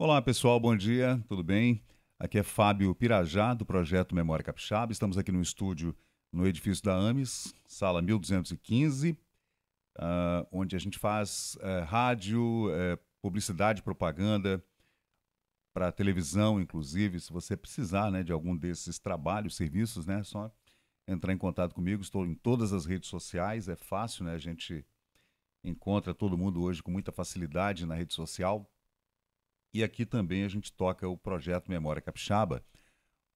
Olá pessoal, bom dia, tudo bem? Aqui é Fábio Pirajá, do projeto Memória Capixaba. Estamos aqui no estúdio no edifício da AMES, sala 1215, uh, ah, onde a gente faz uh, rádio, uh, publicidade, propaganda, para televisão, inclusive. Se você precisar né, de algum desses trabalhos, serviços, né, é só entrar em contato comigo. Estou em todas as redes sociais, é fácil, né? A gente encontra todo mundo hoje com muita facilidade na rede social. E aqui também a gente toca o projeto Memória Capixaba,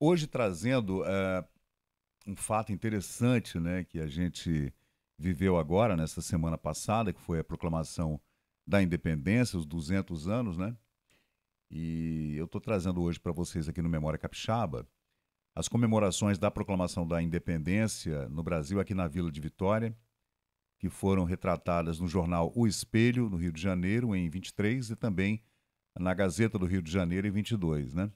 hoje trazendo uh, um fato interessante né, que a gente viveu agora, nessa semana passada, que foi a proclamação da independência, os 200 anos, né? E eu estou trazendo hoje para vocês aqui no Memória Capixaba as comemorações da proclamação da independência no Brasil, aqui na Vila de Vitória, que foram retratadas no jornal O Espelho, no Rio de Janeiro, em 23, e também na Gazeta do Rio de Janeiro, em 22, né?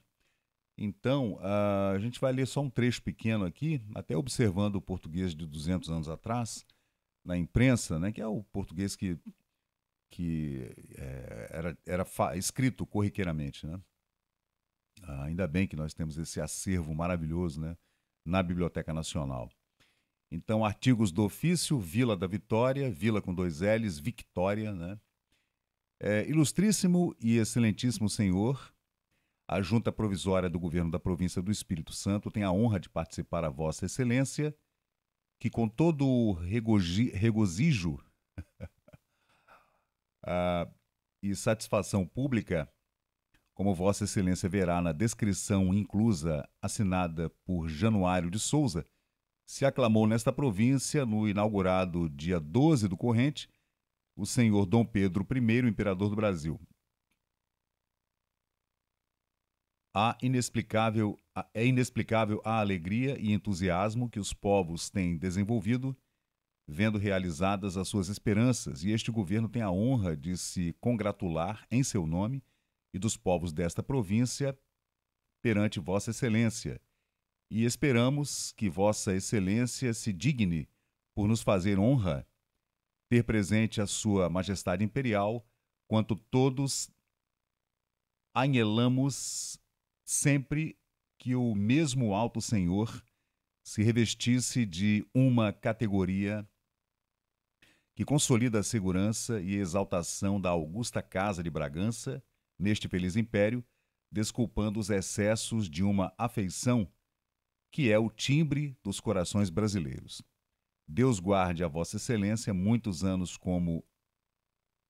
Então, a gente vai ler só um trecho pequeno aqui, até observando o português de 200 anos atrás, na imprensa, né, que é o português que, que é, era, era escrito corriqueiramente. Né? Ah, ainda bem que nós temos esse acervo maravilhoso né, na Biblioteca Nacional. Então, artigos do ofício, Vila da Vitória, Vila com dois L's, Victória, né? É, ilustríssimo e excelentíssimo senhor, a Junta Provisória do Governo da Província do Espírito Santo tem a honra de participar a Vossa Excelência, que com todo o regozijo ah, e satisfação pública, como Vossa Excelência verá na descrição inclusa assinada por Januário de Souza, se aclamou nesta província no inaugurado dia 12 do corrente o senhor Dom Pedro I, imperador do Brasil. a inexplicável, é inexplicável a alegria e entusiasmo que os povos têm desenvolvido, vendo realizadas as suas esperanças, e este governo tem a honra de se congratular em seu nome e dos povos desta província perante Vossa Excelência. E esperamos que Vossa Excelência se digne por nos fazer honra ter presente a Sua Majestade Imperial, quanto todos anelamos sempre que o mesmo Alto Senhor se revestisse de uma categoria que consolida a segurança e exaltação da augusta Casa de Bragança neste feliz império, desculpando os excessos de uma afeição que é o timbre dos corações brasileiros. Deus guarde a Vossa Excelência muitos anos como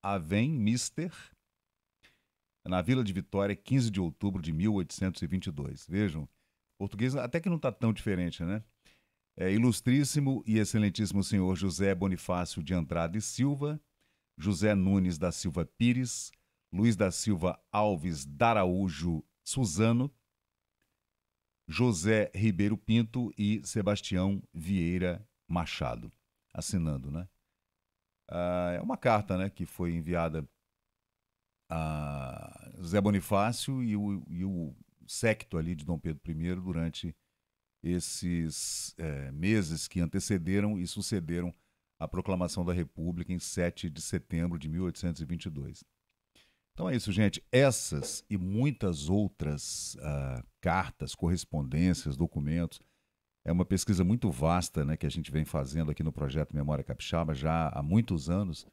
Avem Mister, na Vila de Vitória, 15 de outubro de 1822. Vejam, português até que não está tão diferente, né? É, ilustríssimo e excelentíssimo senhor José Bonifácio de Andrade Silva, José Nunes da Silva Pires, Luiz da Silva Alves Daraújo Suzano, José Ribeiro Pinto e Sebastião Vieira Machado, assinando, né? Ah, é uma carta, né, que foi enviada a Zé Bonifácio e o, e o secto ali de Dom Pedro I durante esses é, meses que antecederam e sucederam a proclamação da República em 7 de setembro de 1822. Então é isso, gente. Essas e muitas outras uh, cartas, correspondências, documentos é uma pesquisa muito vasta né, que a gente vem fazendo aqui no projeto Memória Capixaba já há muitos anos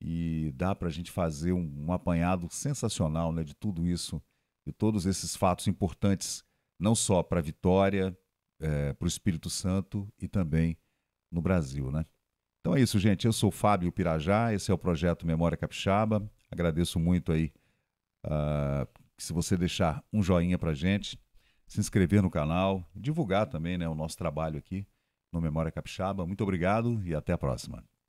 e dá para a gente fazer um, um, apanhado sensacional né, de tudo isso, de todos esses fatos importantes, não só para a Vitória, é, eh, para o Espírito Santo e também no Brasil. Né? Então é isso, gente. Eu sou Fábio Pirajá, esse é o projeto Memória Capixaba. Agradeço muito aí uh, se você deixar um joinha para gente, se inscrever no canal, divulgar também né, o nosso trabalho aqui no Memória Capixaba. Muito obrigado e até a próxima.